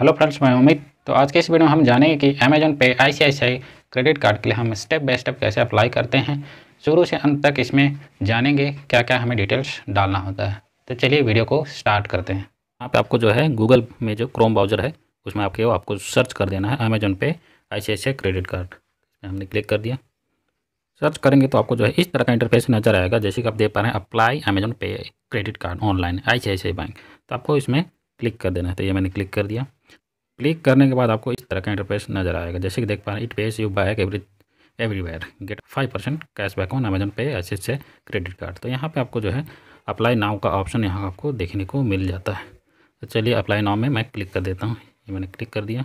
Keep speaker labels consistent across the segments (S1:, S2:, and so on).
S1: hello friends मैं उम्मीद तो आज के इस वीडियो में हम जानेंगे कि Amazon pay I credit card के लिए हम स्टेप बाय स्टेप कैसे अप्लाई करते हैं शुरू से अंत तक इसमें जानेंगे क्या क्या हमें डिटेल्स डालना होता है तो चलिए वीडियो को स्टार्ट करते हैं यहाँ पे आपको जो है गूगल में जो क्रोम ब्राउज़र है उसमें आपके आपको सर्च कर देना है Amazon pay I credit card हमने क्लिक कर दिया सर्च करेंगे तो आपको जो है इस तरह का इंटरफेस नज़र आएगा जैसे कि आप देख पा रहे हैं apply Amazon pay credit card online I bank तो आपको इसमें क्लिक कर देना है तो ये मैंने क्लिक कर दिया क्लिक करने के बाद आपको इस तरह का इंटरफेस नजर आएगा जैसे कि देख पा रहे हैं it page you back every everywhere get five percent cashback on Amazon pay ऐसे से क्रेडिट कार्ड तो यहाँ पे आपको जो है अप्लाई नाव का ऑप्शन यहाँ आपको देखने को मिल जाता है तो चलिए अप्लाई नाव में मैं क्लिक कर देता हूँ ये मैंने क्लिक कर दिया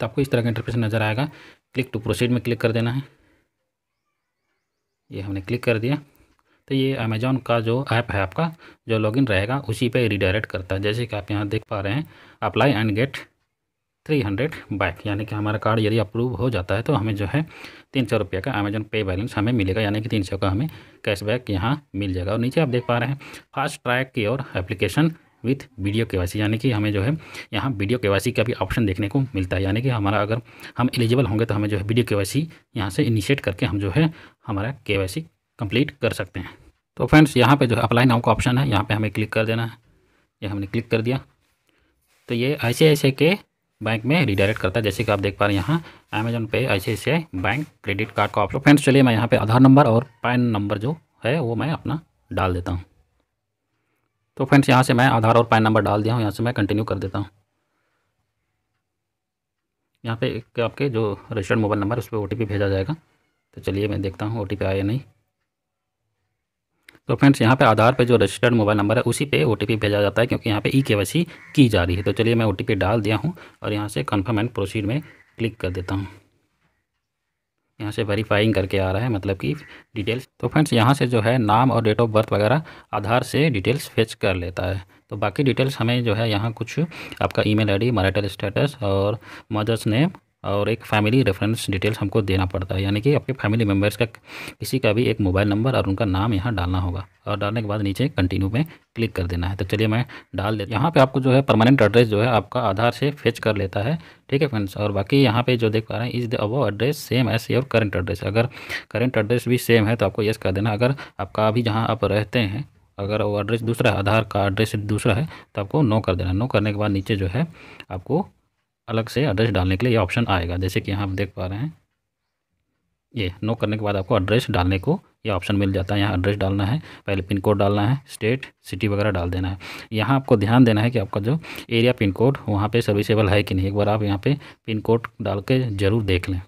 S1: तो आपको इस तरह का इंटरफेस नज़र आएगा क्लिक टू प्रोसीड में क्लिक कर देना है ये हमने क्लिक कर दिया तो ये अमेज़ॉन का जो ऐप है आपका जो लॉगिन रहेगा उसी पे रिडायरेक्ट करता है जैसे कि आप यहाँ देख पा रहे हैं apply and get three hundred back यानी कि हमारा कार्ड यदि अप्रूव हो जाता है तो हमें जो है तीन सौ रुपये का अमेजन पे बैलेंस हमें मिलेगा यानी कि तीन सौ का हमें कैशबैक यहाँ मिल जाएगा और नीचे आप देख पा रहे हैं फास्ट ट्रैक की और एप्लीकेशन विथ वीडियो के यानी कि हमें जो है यहाँ वीडियो के का भी ऑप्शन देखने को मिलता है यानी कि हमारा अगर हम एलिजिबल होंगे तो हमें जो है वीडियो के यहाँ से इनिशिएट करके हम जो है हमारा के कंप्लीट कर सकते हैं तो फ्रेंड्स यहाँ पे जो अप्लाई नाउ का ऑप्शन है यहाँ पे हमें क्लिक कर देना है ये हमने क्लिक कर दिया तो ये ऐसे ऐसे के बैंक में रिडायरेक्ट करता है जैसे कि आप देख पा रहे हैं यहाँ अमेजोन पे ऐसे ऐसे बैंक क्रेडिट कार्ड का ऑप्शन फ्रेंड्स चलिए मैं यहाँ पर आधार नंबर और पैन नंबर जो है वो मैं अपना डाल देता हूँ तो फ्रेंड्स यहाँ से मैं आधार और पैन नंबर डाल दिया हूँ यहाँ से मैं कंटिन्यू कर देता हूँ यहाँ पे एक आपके जो रजिस्टर्ड मोबाइल नंबर उस पर ओ भेजा जाएगा तो चलिए मैं देखता हूँ ओ टी आया नहीं तो फ्रेंड्स यहाँ पे आधार पे जो रजिस्टर्ड मोबाइल नंबर है उसी पे ओटीपी भेजा जाता है क्योंकि यहाँ पे ई e के की जा रही है तो चलिए मैं ओटीपी डाल दिया हूँ और यहाँ से कन्फर्म एंड प्रोसीड में क्लिक कर देता हूँ यहाँ से वेरीफाइंग करके आ रहा है मतलब कि डिटेल्स तो फ्रेंड्स यहाँ से जो है नाम और डेट ऑफ बर्थ वगैरह आधार से डिटेल्स फेच कर लेता है तो बाकी डिटेल्स हमें जो है यहाँ कुछ आपका ईमेल आईडी मैरिटल स्टेटस और मदर्स नेम और एक फैमिली रेफरेंस डिटेल्स हमको देना पड़ता है यानी कि आपके फैमिली मेम्बर्स का किसी का भी एक मोबाइल नंबर और उनका नाम यहाँ डालना होगा और डालने के बाद नीचे कंटिन्यू में क्लिक कर देना है तो चलिए मैं डाल देता यहाँ पे आपको जो है परमानेंट एड्रेस जो है आपका आधार से फेच कर लेता है ठीक है फ्रेंड्स और बाकी यहाँ पे जो देख पा रहे हैं is the above address same as your current address अगर करंट एड्रेस भी सेम है तो आपको येस कर देना अगर आपका अभी जहाँ आप रहते हैं अगर वो एड्रेस दूसरा है आधार का एड्रेस दूसरा है तो आपको नो कर देना नो करने के बाद नीचे जो है आपको अलग से एड्रेस डालने के लिए ये ऑप्शन आएगा जैसे कि यहाँ आप देख पा रहे हैं ये नो करने के बाद आपको एड्रेस डालने को ये ऑप्शन मिल जाता है यहाँ एड्रेस डालना है पहले पिन कोड डालना है स्टेट सिटी वगैरह डाल देना है यहाँ आपको ध्यान देना है कि आपका जो एरिया पिन कोड वहाँ पे सर्विसेबल है कि नहीं एक बार आप यहाँ पे पिन कोड डाल के ज़रूर देख लें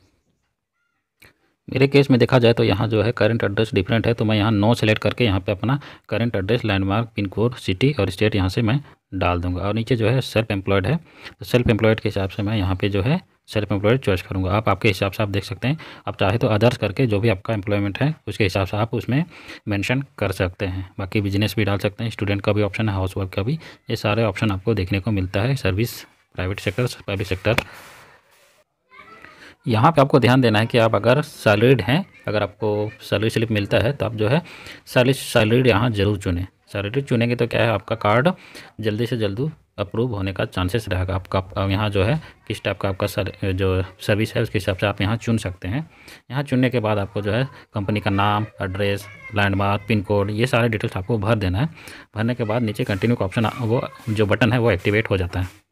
S1: मेरे केस में देखा जाए तो यहाँ जो है करंट एड्रेस डिफरेंट है तो मैं यहाँ नो सेलेक्ट करके यहाँ पे अपना current address landmark pin code city और स्टेट यहाँ से मैं डाल दूंगा और नीचे जो है सेल्फ एम्प्लॉयड है तो सेल्फ एम्प्लॉयड के हिसाब से मैं यहाँ पे जो है सेल्फ एम्प्लॉयड चॉइस करूँगा आप आपके हिसाब से आप देख सकते हैं आप चाहे तो अदर्स करके जो भी आपका एम्प्लॉयमेंट है उसके हिसाब से आप उसमें मैंशन कर सकते हैं बाकी बिजनेस भी डाल सकते हैं स्टूडेंट का भी ऑप्शन है हाउस वर्क का भी ये सारे ऑप्शन आपको देखने को मिलता है service private sector public sector यहाँ पे आपको ध्यान देना है कि आप अगर सैलरीड हैं अगर आपको सैलरी स्लिप मिलता है तो आप जो है सैलरी सैलरीड यहाँ ज़रूर चुनें सैलरीड चुनेंगे तो क्या है आपका कार्ड जल्दी से जल्दी अप्रूव होने का चांसेस रहेगा आपका यहाँ जो है किस टाइप का आपका सर, जो सर्विस है उसके हिसाब से आप यहाँ चुन सकते हैं यहाँ चुनने के बाद आपको जो है कंपनी का नाम एड्रेस लैंडमार्क पिन कोड ये सारे डिटेल्स आपको भर देना है भरने के बाद नीचे कंटिन्यू का ऑप्शन वो जो बटन है वो एक्टिवेट हो जाता है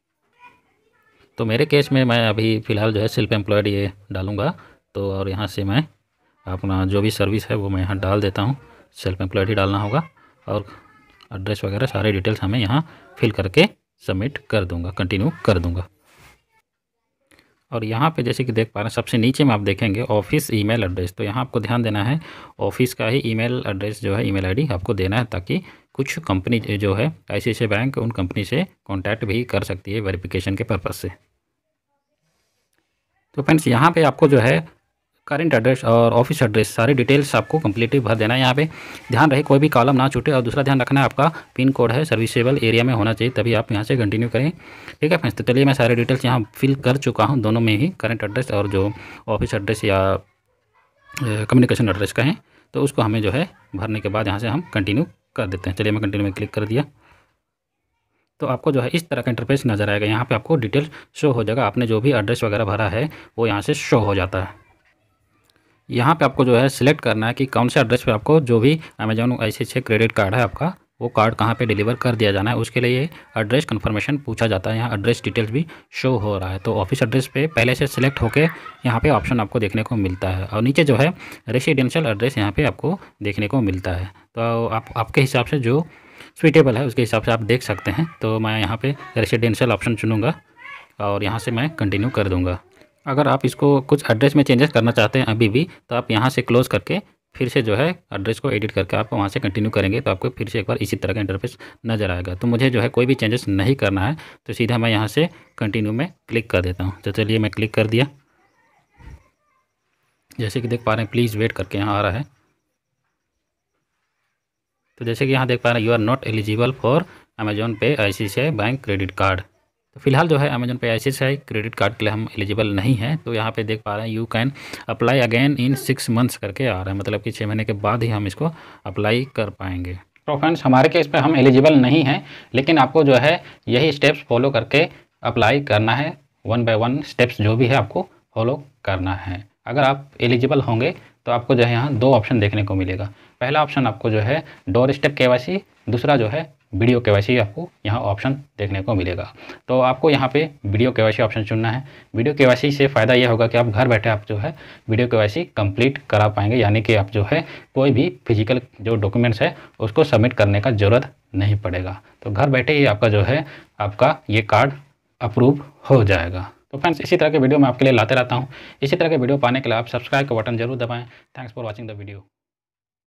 S1: तो मेरे केस में मैं अभी फ़िलहाल जो है सेल्फ एम्प्लॉयड ये डालूँगा तो और यहाँ से मैं अपना जो भी सर्विस है वो मैं यहाँ डाल देता हूँ सेल्फ एम्प्लॉयड ही डालना होगा और एड्रेस वगैरह सारे डिटेल्स हमें यहाँ फिल करके सबमिट कर दूँगा कंटिन्यू कर दूँगा और यहाँ पे जैसे कि देख पा रहे हैं सबसे नीचे में आप देखेंगे ऑफिस ईमेल एड्रेस तो यहाँ आपको ध्यान देना है ऑफिस का ही ईमेल एड्रेस जो है ईमेल आईडी आपको देना है ताकि कुछ कंपनी जो है आई बैंक उन कंपनी से कॉन्टैक्ट भी कर सकती है वेरिफिकेशन के पर्पज़ से तो फ्रेंड्स यहाँ पे आपको जो है करंट एड्रेस और ऑफिस एड्रेस सारे डिटेल्स आपको कम्प्लीटली भर देना है यहाँ पे ध्यान रहे कोई भी कॉलम ना छूटे और दूसरा ध्यान रखना है आपका पिन कोड है सर्विसेबल एरिया में होना चाहिए तभी आप यहाँ से कंटिन्यू करें ठीक है फ्रेंड्स तो चलिए मैं सारे डिटेल्स यहाँ फिल कर चुका हूँ दोनों में ही करंट एड्रेस और जो ऑफिस एड्रेस या कम्युनिकेशन एड्रेस का है तो उसको हमें जो है भरने के बाद यहाँ से हम कंटिन्यू कर देते हैं चलिए मैं कंटिन्यू में क्लिक कर दिया तो आपको जो है इस तरह का इंटरफेस नज़र आएगा यहाँ पे आपको डिटेल शो हो जाएगा आपने जो भी एड्रेस वगैरह भरा है वो यहाँ से शो हो जाता है यहाँ पे आपको जो है सिलेक्ट करना है कि कौन से एड्रेस पे आपको जो भी अमेजोन ऐसे अच्छे क्रेडिट कार्ड है आपका वो कार्ड कहाँ पे डिलीवर कर दिया जाना है उसके लिए एड्रेस कंफर्मेशन पूछा जाता है यहाँ एड्रेस डिटेल्स भी शो हो रहा है तो ऑफिस एड्रेस पे पहले से सिलेक्ट होके यहाँ पे ऑप्शन आपको देखने को मिलता है और नीचे जो है रेसिडेंशियल एड्रेस यहाँ पे आपको देखने को मिलता है तो आप आपके हिसाब से जो सुइटेबल है उसके हिसाब से आप देख सकते हैं तो मैं यहाँ पर रेसिडेंशियल ऑप्शन चुनूँगा और यहाँ से मैं कंटिन्यू कर दूँगा अगर आप इसको कुछ एड्रेस में चेंजेस करना चाहते हैं अभी भी तो आप यहाँ से क्लोज़ करके फिर से जो है एड्रेस को एडिट करके आप वहाँ से कंटिन्यू करेंगे तो आपको फिर से एक बार इसी तरह का इंटरफेस नज़र आएगा तो मुझे जो है कोई भी चेंजेस नहीं करना है तो सीधा मैं यहाँ से कंटिन्यू में क्लिक कर देता हूँ तो चलिए मैं क्लिक कर दिया जैसे कि देख पा रहे हैं प्लीज़ वेट करके यहाँ आ रहा है तो जैसे कि यहाँ देख पा रहे हैं you are not eligible for Amazon pay I C bank credit card तो फिलहाल जो है अमेजन पे ऐसे है क्रेडिट कार्ड के लिए हम एलिजिबल नहीं हैं तो यहाँ पे देख पा रहे हैं you can apply again in six months करके आ रहा है मतलब कि छः महीने के बाद ही हम इसको अप्लाई कर पाएंगे तो फ्रेंड्स हमारे केस पे हम एलिजिबल नहीं हैं लेकिन आपको जो है यही स्टेप्स फॉलो करके अप्लाई करना है वन बाई वन स्टेप्स जो भी है आपको फॉलो करना है अगर आप एलिजिबल होंगे तो आपको जो है यहाँ दो ऑप्शन देखने को मिलेगा पहला ऑप्शन आपको जो है डोर स्टेप के दूसरा जो है वीडियो के वैसे ही आपको यहाँ ऑप्शन देखने को मिलेगा तो आपको यहाँ पे वीडियो के वैसे ऑप्शन चुनना है वीडियो के से फ़ायदा यह होगा कि आप घर बैठे आप जो है वीडियो के वैसे कंप्लीट करा पाएंगे यानी कि आप जो है कोई भी फिजिकल जो डॉक्यूमेंट्स है उसको सबमिट करने का ज़रूरत नहीं पड़ेगा तो घर बैठे ही आपका जो है आपका ये कार्ड अप्रूव हो जाएगा तो फ्रेंड्स इसी तरह के वीडियो मैं आपके लिए लाते रहता हूँ इसी तरह के वीडियो पाने के लिए आप सब्सक्राइब का बटन जरूर दबाएँ thanks for watching the video